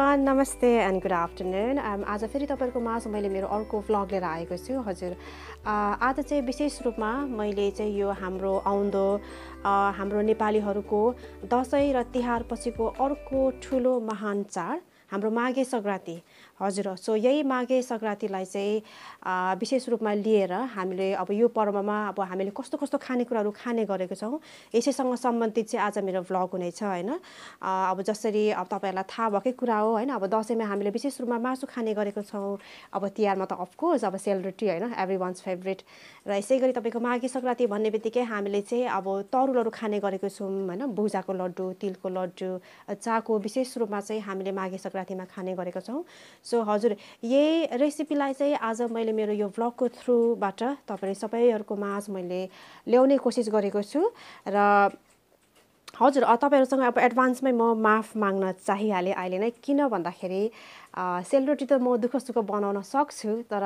everyone नमस्ते and good afternoon आज फेरि तपाईँहरूको माझ मैले मेरो अर्को भ्लग लिएर आएको छु हजुर आज चाहिँ विशेष रूपमा मैले चाहिँ यो हाम्रो आउँदो हाम्रो नेपालीहरूको दसैँ र तिहार पछिको अर्को ठुलो महान चाड हाम्रो माघे सङ्क्रान्ति हजुर सो यही माघे सङ्क्रान्तिलाई चाहिँ विशेष रूपमा लिएर हामीले अब यो पर्वमा अब हामीले कस्तो कस्तो खानेकुराहरू खाने गरेको छौँ यसैसँग सम्बन्धित चाहिँ आज मेरो भ्लग हुनेछ होइन अब जसरी अब तपाईँहरूलाई थाहा भएकै कुरा हो होइन अब दसैँमा हामीले विशेष रूपमा मासु खाने गरेको छौँ अब तिहारमा त अफकोर्स अब सेलरोटी होइन एभ्री वान्स फेभरेट र यसै गरी तपाईँको माघे सङ्क्रान्ति भन्ने बित्तिकै हामीले चाहिँ अब तरुलहरू खाने गरेको छौँ होइन भुजाको लड्डु तिलको लड्डु चाको विशेष रूपमा चाहिँ हामीले माघे सङ्क्रान्तिमा खाने गरेको छौँ सो हजुर यही रेसिपीलाई चाहिँ आज मैले मेरो यो ब्लगको थ्रुबाट तपाईँ सबैहरूकोमा आज मैले ल्याउने कोसिस गरेको छु र हजुर तपाईँहरूसँग अब एडभान्समै म माफ माग्न चाहिहालेँ अहिले नै किन भन्दाखेरि सेलरोटी त म दुःख सुख बनाउन सक्छु तर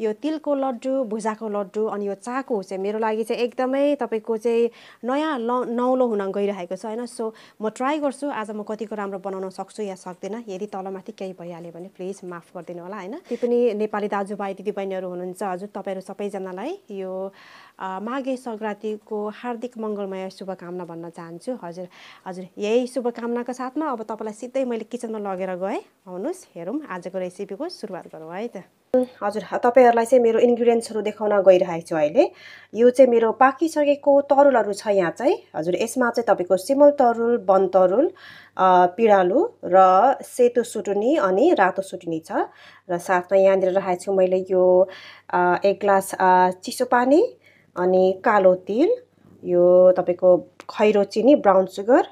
यो तिलको लड्डु भुजाको लड्डु अनि यो चाको चाहिँ मेरो लागि चाहिँ एकदमै तपाईँको चाहिँ नयाँ ल नौलो हुन गइरहेको छ होइन सो म ट्राई गर्छु आज म कतिको राम्रो बनाउन सक्छु या सक्दिनँ यदि तलमाथि केही भइहाल्यो भने प्लिज माफ गरिदिनु होला होइन त्यो पनि नेपाली दाजुभाइ दिदीबहिनीहरू हुनुहुन्छ हजुर तपाईँहरू सबैजनालाई यो माघे सङ्क्रान्तिको हार्दिक मङ्गलमय शुभकामना भन्न चाहन्छु हजुर हजुर यही शुभकामनाको साथमा अब तपाईँलाई सिधै मैले किचनमा लगेर गएँ आउनुहोस् हेरौँ आजको रेसिपीको सुरुवात गरौँ है त हजुर तपाईँहरूलाई चाहिँ मेरो इन्ग्रिडियन्ट्सहरू देखाउन गइरहेको छु अहिले यो चाहिँ मेरो पाकिसकेको तरुलहरू छ यहाँ चाहिँ हजुर यसमा चाहिँ तपाईँको सिमल तरुल वन तरुल पिँडालु र सेतो सुटुनी अनि रातो सुटुनी छ र साथमा यहाँनिर राखेको छु मैले यो एक ग्लास चिसो पानी अनि कालो तिल यो तपाईँको खैरो चिनी ब्राउन सुगर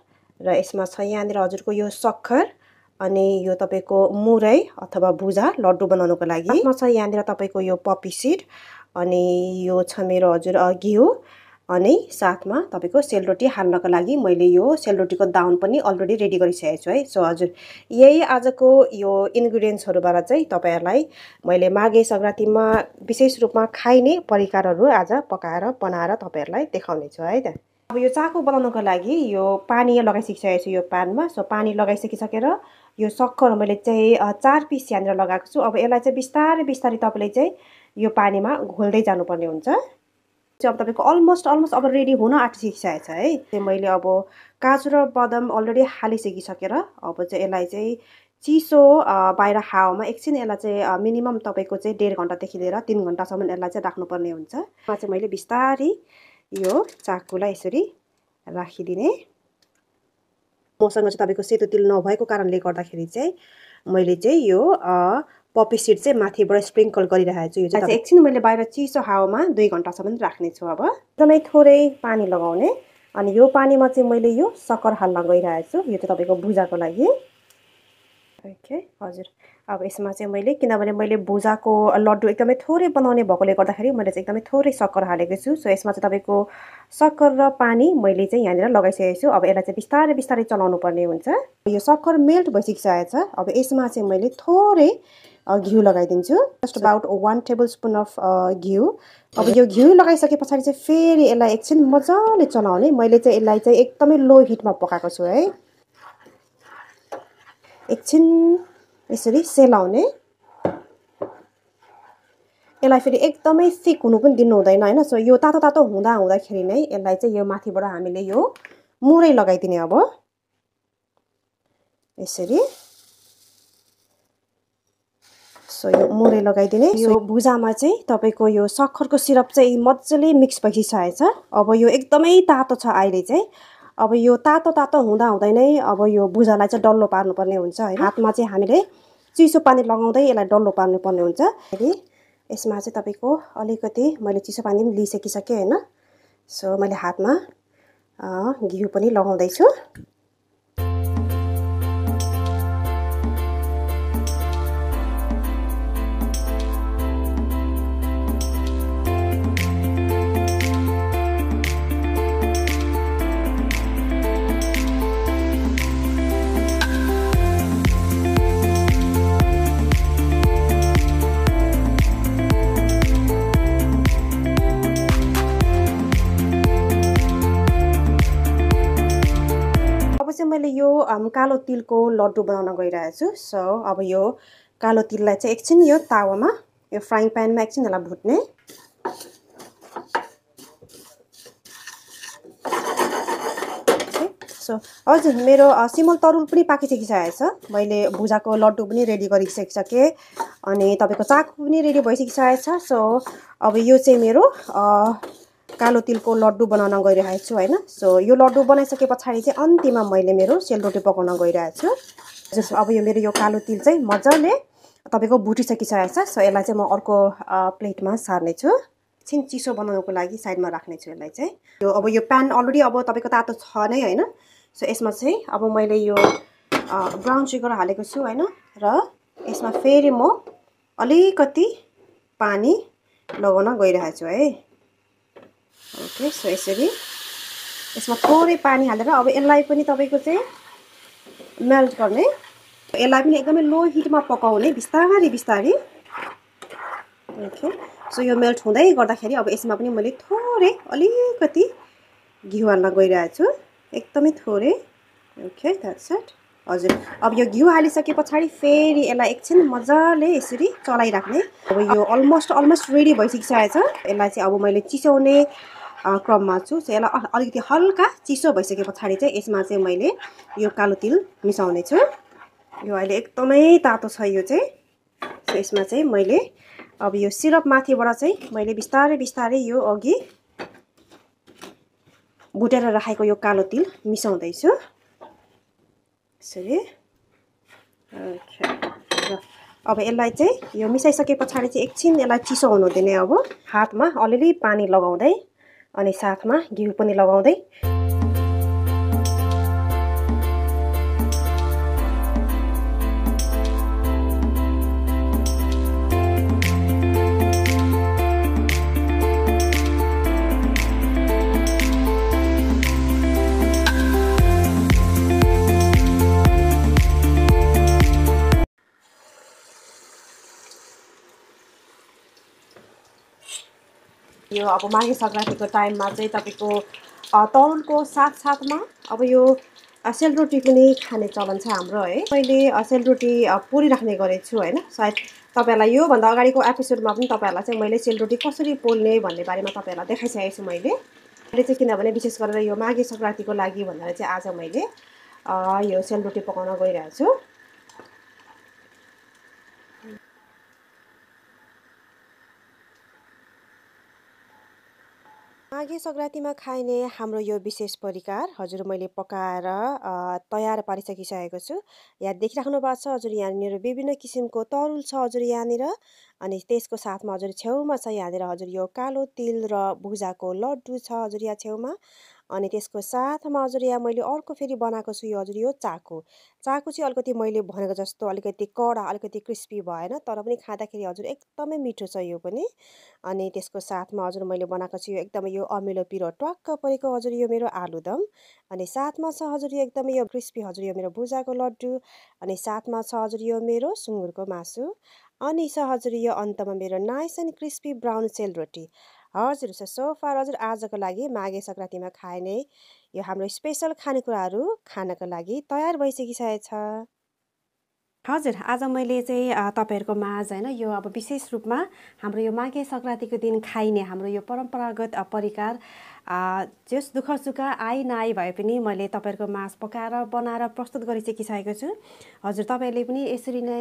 र यसमा छ यहाँनिर हजुरको यो सक्खर अनि यो तपाईँको मुरै अथवा भुजा लड्डु बनाउनुको लागि म छ यहाँनिर तपाईँको यो पपी सिड अनि यो छ मेरो हजुर घिउ अनि साथमा तपाईँको सेलरोटी हाल्नको लागि मैले यो सेलरोटीको दाउन पनि अलरेडी रेडी गरिसकेको छु है सो हजुर यही आजको यो इन्ग्रिडियन्ट्सहरूबाट चाहिँ तपाईँहरूलाई मैले माघे सङ्क्रान्तिमा विशेष रूपमा खाइने परिकारहरू आज पकाएर बनाएर तपाईँहरूलाई देखाउनेछु है त अब यो चाको बनाउनको लागि यो पानी लगाइसकिसकेको छु यो पानमा सो पानी लगाइसकिसकेर यो सक्खर मैले चाहिँ चार पिस यहाँनिर लगाएको छु अब यसलाई चाहिँ बिस्तारै बिस्तारै तपाईँले चाहिँ यो पानीमा घोल्दै जानुपर्ने हुन्छ चाहिँ अब तपाईँको अलमोस्ट अलमोस्ट अब रेडी हुन आँटिसकिसकेको छ है त्यो मैले अब काजु र बदाम अलरेडी हालिसकिसकेर अब चाहिँ यसलाई चाहिँ चिसो बाहिर हावामा एकछिन यसलाई चाहिँ मिनिमम तपाईँको चाहिँ डेढ घन्टादेखि लिएर तिन घन्टासम्म यसलाई चाहिँ राख्नुपर्ने हुन्छ चाहिँ मैले बिस्तारी यो चाकुलाई यसरी राखिदिने मसँग चाहिँ तपाईँको सेतो तिल नभएको कारणले गर्दाखेरि चाहिँ मैले चाहिँ यो पपी सिड चाहिँ माथिबाट स्प्रिङ्कल गरिरहेको छु यो चाहिँ एकछिन मैले बाहिर चिसो हावामा दुई घन्टासम्म राख्नेछु अब एकदमै थोरै पानी लगाउने अनि यो पानीमा चाहिँ मैले यो सक्कर हाल्न गइरहेको छु यो चाहिँ तपाईँको भुजाको लागि ओके हजुर अब यसमा चाहिँ मैले किनभने मैले भुजाको लड्डु एकदमै थोरै बनाउने भएकोले गर्दाखेरि मैले चाहिँ एकदमै थोरै सक्कर हालेको छु सो यसमा चाहिँ तपाईँको सक्कर र पानी मैले चाहिँ यहाँनिर लगाइसकेको छु अब यसलाई चाहिँ बिस्तारै बिस्तारै चलाउनु पर्ने हुन्छ यो सक्कर मेल्ट भइसकिसकेको छ अब यसमा चाहिँ मैले थोरै घिउ लगाइदिन्छु just about one tablespoon of घिउ अब यो घिउ लगाइसके पछाडि चाहिँ फेरि यसलाई एकछिन मजाले चलाउने मैले चाहिँ यसलाई चाहिँ एकदमै लो हिटमा पकाएको छु है एकछिन यसरी सेलाउने यसलाई फेरि एकदमै सिक हुनु पनि दिनु हुँदैन होइन सो यो तातो तातो हुँदा हुँदाखेरि नै यसलाई चाहिँ यो माथिबाट हामीले यो मुरै लगाइदिने अब यसरी सो यो मुरै लगाइदिने यो भुजामा चाहिँ तपाईँको यो सक्खरको सिरप चाहिँ मजाले मिक्स भइसकेको छ अब यो एकदमै तातो छ अहिले चाहिँ अब यो तातो तातो हुँदाहुँदै नै अब यो भुजालाई चाहिँ डल्लो पार्नुपर्ने हुन्छ है हातमा चाहिँ हामीले चिसो पानी लगाउँदै यसलाई डल्लो पार्नुपर्ने हुन्छ अहिले यसमा चाहिँ तपाईँको अलिकति मैले चिसो पानी पनि लिइसकिसकेँ होइन सो मैले हातमा घिउ पनि लगाउँदैछु यो कालो तिलको लड्डु बनाउन गइरहेछु सो अब यो कालो तिललाई चाहिँ एकछिन यो तावामा यो फ्राइङ प्यानमा एकछिन यसलाई भुट्ने सो हजुर मेरो सिमल तरुल पनि पाकिसकिसकेको छ मैले भुजाको लड्डु पनि रेडी गरिसकिसकेँ अनि तपाईँको चाकु पनि रेडी भइसकिसकेको छ सो अब यो चाहिँ मेरो कालो तिलको लड्डु बनाउन गइरहेको छु होइन सो यो लड्डु बनाइसके पछाडि चाहिँ अन्तिममा मैले मेरो सेलरोटी पकाउन गइरहेको छु जस्तो अब यो मेरो यो कालो तिल चाहिँ मजाले तपाईँको भुटिसकिसकेको छ सो यसलाई चाहिँ म अर्को प्लेटमा सार्नेछु एकछिन चिसो बनाउनुको लागि साइडमा राख्नेछु यसलाई चाहिँ यो अब यो प्यान अलरेडी अब तपाईँको तातो छ नै होइन सो यसमा चाहिँ अब मैले यो ब्राउन सुगर हालेको छु होइन र यसमा फेरि म अलिकति पानी लगाउन गइरहेको छु है ओके सो यसरी यसमा थोरै पानी हालेर अब यसलाई पनि तपाईँको चाहिँ मेल्ट गर्ने यसलाई पनि एकदमै लो हिटमा पकाउने बिस्तारै बिस्तारै ओके सो यो मेल्ट हुँदै गर्दाखेरि अब यसमा पनि मैले थोरै अलिकति घिउ हाल्न गइरहेको छु एकदमै थोरै ओके द्याट इट हजुर अब यो घिउ हालिसके पछाडि फेरि यसलाई एकछिन मजाले यसरी चलाइराख्ने अब यो अलमोस्ट अलमोस्ट रेडी भइसकिसकेको छ यसलाई चाहिँ अब मैले चिसाउने क्रममा छु सो यसलाई अलिकति हल्का चिसो भइसके पछाडि चाहिँ यसमा चाहिँ मैले यो कालो तिल मिसाउने छु यो अहिले एकदमै तातो छ यो चाहिँ यसमा चाहिँ मैले अब यो सिरप माथिबाट चाहिँ मैले बिस्तारै बिस्तारै यो अघि भुटेर राखेको यो कालो तिल मिसाउँदैछु यसरी अब यसलाई चाहिँ यो मिसाइसके पछाडि चाहिँ एकछिन यसलाई चिसो हुनु दिने अब हातमा अलिअलि पानी लगाउँदै अनि साथमा घिउ पनि लगाउँदै अब माघे सङ्क्रान्तिको टाइममा चाहिँ तपाईँको तरुलको साथसाथमा अब यो सेलरोटी पनि खाने चलन छ हाम्रो है मैले सेलरोटी पोलिराख्ने गरेको छु होइन सायद तपाईँहरूलाई योभन्दा अगाडिको एपिसोडमा पनि तपाईँहरूलाई चाहिँ मैले सेलरोटी कसरी पोल्ने भन्ने बारेमा तपाईँहरूलाई देखाइसकेको छु मैले अहिले चाहिँ किनभने विशेष गरेर यो माघे सङ्क्रान्तिको लागि भनेर चाहिँ आज मैले यो सेलरोटी पकाउन गइरहेको छु माघे सङ्क्रान्तिमा खाइने हाम्रो यो विशेष परिकार हजुर मैले पकाएर तयार पारिसकिसकेको छु यहाँ देखिराख्नु भएको छ हजुर यहाँनिर विभिन्न किसिमको तरुल छ हजुर यहाँनिर अनि त्यसको साथमा हजुर छेउमा छ यहाँनिर हजुर यो कालो तिल र भुजाको लड्डु छ हजुर यहाँ छेउमा अनि त्यसको साथमा हजुर यहाँ मैले अर्को फेरि बनाएको छु यो हजुर यो चाकु चाकु चाहिँ अलिकति मैले भनेको जस्तो अलिकति कडा अलिकति क्रिस्पी भएन तर पनि खाँदाखेरि हजुर एकदमै मिठो छ यो पनि अनि त्यसको साथमा हजुर मैले बनाएको छु यो एकदमै यो अमिलो पिरो ट्वाक्क परेको हजुर यो मेरो आलुदम अनि साथमा छ हजुर यो एकदमै यो क्रिस्पी हजुर यो मेरो भुजाको लड्डु अनि साथमा छ हजुर यो मेरो सुँगुरको मासु अनि छ हजुर यो अन्तमा मेरो nice and crispy brown selroti हजुर सर सो फार हजुर आजको लागि माघे सङ्क्रान्तिमा खाइने यो हाम्रो स्पेसल खानेकुराहरू खानको लागि तयार भइसकिसकेको छ हजुर आज मैले चाहिँ तपाईँहरूको माझ होइन यो अब विशेष रूपमा हाम्रो यो माघे सङ्क्रान्तिको दिन खाइने हाम्रो यो परम्परागत परिकार जस दुःख सुख आए नआई भए पनि मैले तपाईँहरूको मास पकाएर बनाएर प्रस्तुत गरिसकिसकेको छु हजुर तपाईँले पनि यसरी नै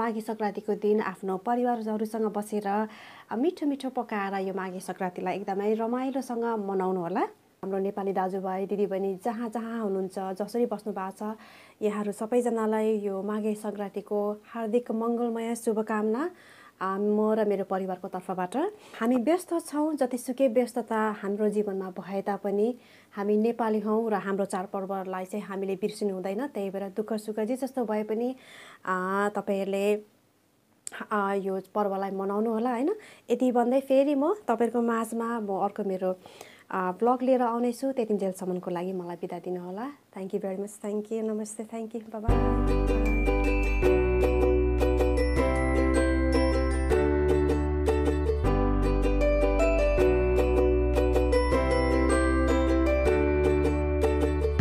माघे सङ्क्रान्तिको दिन आफ्नो परिवारहरूसँग बसेर मिठो मिठो पकाएर यो माघे सङ्क्रान्तिलाई एकदमै रमाइलोसँग मनाउनु होला हाम्रो नेपाली दाजुभाइ दिदीबहिनी जहाँ जहाँ हुनुहुन्छ जसरी बस्नु भएको छ यहाँहरू सबैजनालाई यो माघे सङ्क्रान्तिको हार्दिक मङ्गलमय शुभकामना म र मेरो परिवारको तर्फबाट हामी व्यस्त छौँ जतिसुकै व्यस्तता हाम्रो जीवनमा भए तापनि हामी नेपाली हौँ र हाम्रो चाडपर्वलाई चाहिँ हामीले बिर्सिनु हुँदैन त्यही भएर दुःख सुख जे जस्तो भए पनि तपाईँहरूले यो पर्वलाई मनाउनु होला होइन यति भन्दै फेरि म तपाईँहरूको माझमा म अर्को मेरो ब्लग लिएर आउनेछु त्यति जेलसम्मको लागि मलाई बिदा दिनुहोला thank you very much thank you नमस्ते थ्याङ्क यू बाबा